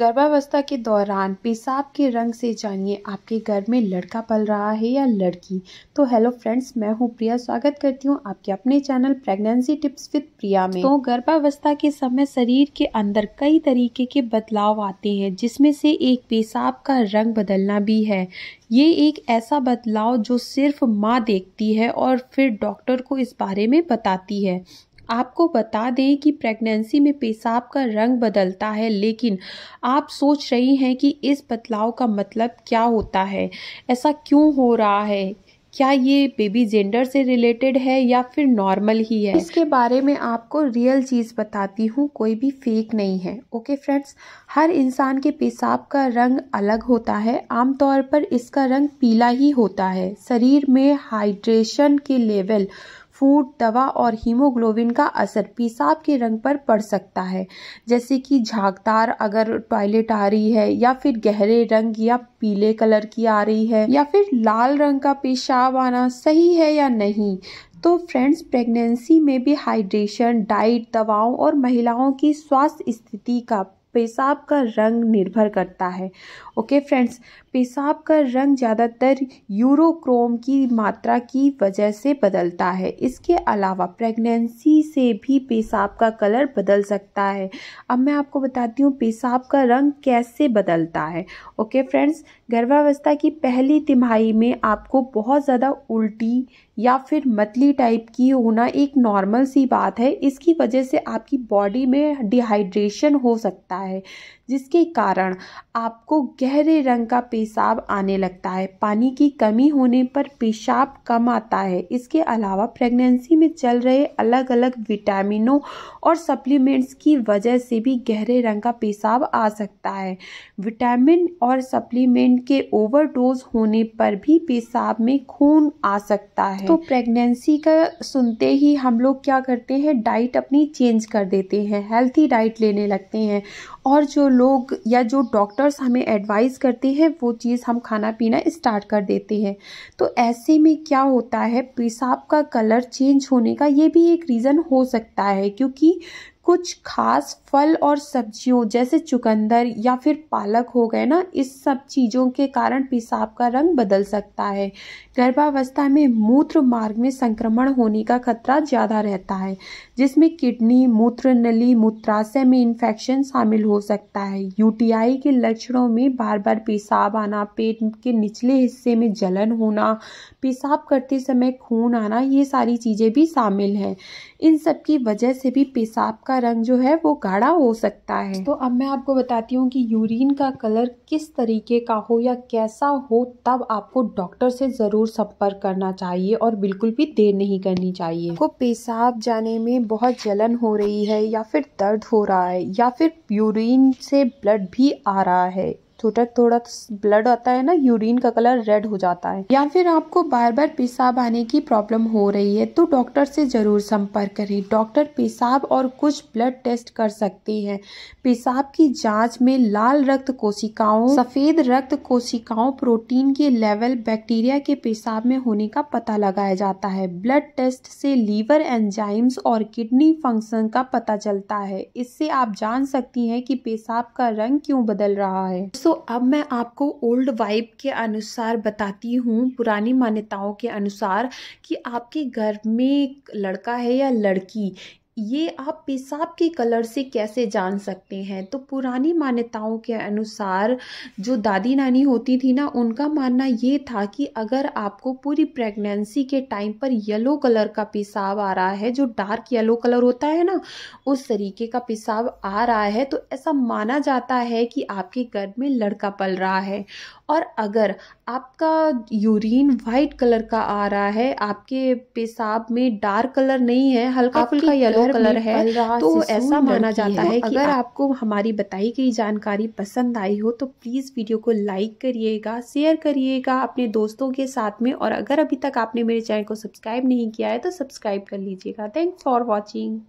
गर्भावस्था के दौरान पेशाब के रंग से जानिए आपके घर में लड़का पल रहा है या लड़की तो हेलो फ्रेंड्स मैं हूँ प्रिया स्वागत करती हूँ आपके अपने channel pregnancy tips with Priya में तो गर्भावस्था के समय शरीर के अंदर कई तरीके के बदलाव आते हैं जिसमें से एक पेशाब का रंग बदलना भी है ये एक ऐसा बदलाव जो सिर्फ माँ देखती है और फिर डॉक्टर को इस बारे में बताती है आपको बता दें कि प्रेगनेंसी में पेशाब का रंग बदलता है लेकिन आप सोच रही हैं कि इस बदलाव का मतलब क्या होता है ऐसा क्यों हो रहा है क्या ये बेबी जेंडर से रिलेटेड है या फिर नॉर्मल ही है इसके बारे में आपको रियल चीज़ बताती हूँ कोई भी फेक नहीं है ओके फ्रेंड्स हर इंसान के पेशाब का रंग अलग होता है आमतौर पर इसका रंग पीला ही होता है शरीर में हाइड्रेशन के लेवल फूड दवा और हीमोग्लोबिन का असर पेशाब के रंग पर पड़ सकता है जैसे कि झागदार अगर टॉयलेट आ रही है या फिर गहरे रंग या पीले कलर की आ रही है या फिर लाल रंग का पेशाब आना सही है या नहीं तो फ्रेंड्स प्रेगनेंसी में भी हाइड्रेशन डाइट दवाओं और महिलाओं की स्वास्थ्य स्थिति का पेशाब का रंग निर्भर करता है ओके फ्रेंड्स पेशाब का रंग ज़्यादातर यूरोक्रोम की मात्रा की वजह से बदलता है इसके अलावा प्रेगनेंसी से भी पेशाब का कलर बदल सकता है अब मैं आपको बताती हूँ पेशाब का रंग कैसे बदलता है ओके फ्रेंड्स गर्भावस्था की पहली तिमाही में आपको बहुत ज़्यादा उल्टी या फिर मतली टाइप की होना एक नॉर्मल सी बात है इसकी वजह से आपकी बॉडी में डिहाइड्रेशन हो सकता है जिसके कारण आपको गहरे रंग का पेशाब आने लगता है पानी की कमी होने पर पेशाब कम आता है इसके अलावा प्रेगनेंसी में चल रहे अलग अलग विटामिनों और सप्लीमेंट्स की वजह से भी गहरे रंग का पेशाब आ सकता है विटामिन और सप्लीमेंट इनके ओवरडोज होने पर भी पेशाब में खून आ सकता है तो प्रेगनेंसी का सुनते ही हम लोग क्या करते हैं डाइट अपनी चेंज कर देते हैं हेल्थी डाइट लेने लगते हैं और जो लोग या जो डॉक्टर्स हमें एडवाइस करते हैं वो चीज़ हम खाना पीना स्टार्ट कर देते हैं तो ऐसे में क्या होता है पेशाब का कलर चेंज होने का ये भी एक रीज़न हो सकता है क्योंकि कुछ खास फल और सब्जियों जैसे चुकंदर या फिर पालक हो गए ना इस सब चीज़ों के कारण पेशाब का रंग बदल सकता है गर्भावस्था में मूत्र मार्ग में संक्रमण होने का खतरा ज़्यादा रहता है जिसमें किडनी मूत्र नली मूत्राशय में इन्फेक्शन शामिल हो सकता है यूटीआई के लक्षणों में बार बार पेशाब आना पेट के निचले हिस्से में जलन होना पेशाब करते समय खून आना ये सारी चीज़ें भी शामिल हैं इन सब की वजह से भी पेशाब का रंग जो है वो गाढ़ा हो सकता है तो अब मैं आपको बताती हूँ कि यूरिन का कलर किस तरीके का हो या कैसा हो तब आपको डॉक्टर से ज़रूर संपर्क करना चाहिए और बिल्कुल भी देर नहीं करनी चाहिए आपको पेशाब जाने में बहुत जलन हो रही है या फिर दर्द हो रहा है या फिर यूरिन से ब्लड भी आ रहा है थोड़ा थोड़ा ब्लड आता है ना यूरिन का कलर रेड हो जाता है या फिर आपको बार बार पेशाब आने की प्रॉब्लम हो रही है तो डॉक्टर से ज़रूर संपर्क करें डॉक्टर पेशाब और कुछ ब्लड टेस्ट कर सकते हैं पेशाब की जांच में लाल रक्त कोशिकाओं सफ़ेद रक्त कोशिकाओं प्रोटीन के लेवल बैक्टीरिया के पेशाब में होने का पता लगाया जाता है ब्लड टेस्ट से लीवर एंजाइम्स और किडनी फंक्शन का पता चलता है इससे आप जान सकती है की पेशाब का रंग क्यों बदल रहा है सो तो अब मैं आपको ओल्ड वाइब के अनुसार बताती हूँ पुरानी मान्यताओं के अनुसार कि आपके घर में लड़का है या लड़की ये आप पेशाब के कलर से कैसे जान सकते हैं तो पुरानी मान्यताओं के अनुसार जो दादी नानी होती थी ना उनका मानना ये था कि अगर आपको पूरी प्रेगनेंसी के टाइम पर येलो कलर का पेशाब आ रहा है जो डार्क येलो कलर होता है ना उस तरीके का पेशाब आ रहा है तो ऐसा माना जाता है कि आपके घर में लड़का पल रहा है और अगर आपका यूरिन वाइट कलर का आ रहा है आपके पेशाब में डार्क कलर नहीं है हल्का फुल्का येलो कलर है तो ऐसा माना जाता है, है कि अगर आपको हमारी बताई गई जानकारी पसंद आई हो तो प्लीज़ वीडियो को लाइक करिएगा शेयर करिएगा अपने दोस्तों के साथ में और अगर अभी तक आपने मेरे चैनल को सब्सक्राइब नहीं किया है तो सब्सक्राइब कर लीजिएगा थैंक्स फॉर वॉचिंग